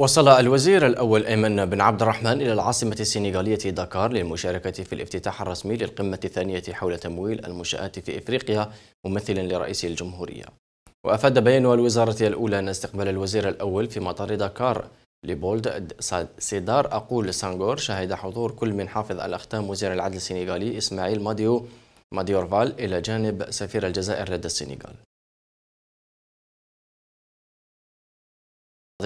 وصل الوزير الأول أيمن بن عبد الرحمن إلى العاصمة السنغالية دكار للمشاركة في الافتتاح الرسمي للقمة الثانية حول تمويل المنشآت في إفريقيا ممثلا لرئيس الجمهورية وأفاد بيان الوزارة الأولى أن استقبال الوزير الأول في مطار دكار لبولد سيدار أقول سانغور شهد حضور كل من حافظ الأختام وزير العدل السنغالي إسماعيل ماديو ماديورفال إلى جانب سفير الجزائر لدى السنغال